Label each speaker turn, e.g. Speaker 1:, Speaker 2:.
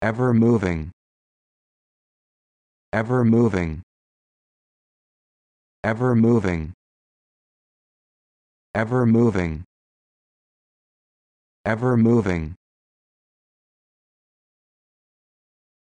Speaker 1: ever moving ever moving ever moving ever moving ever moving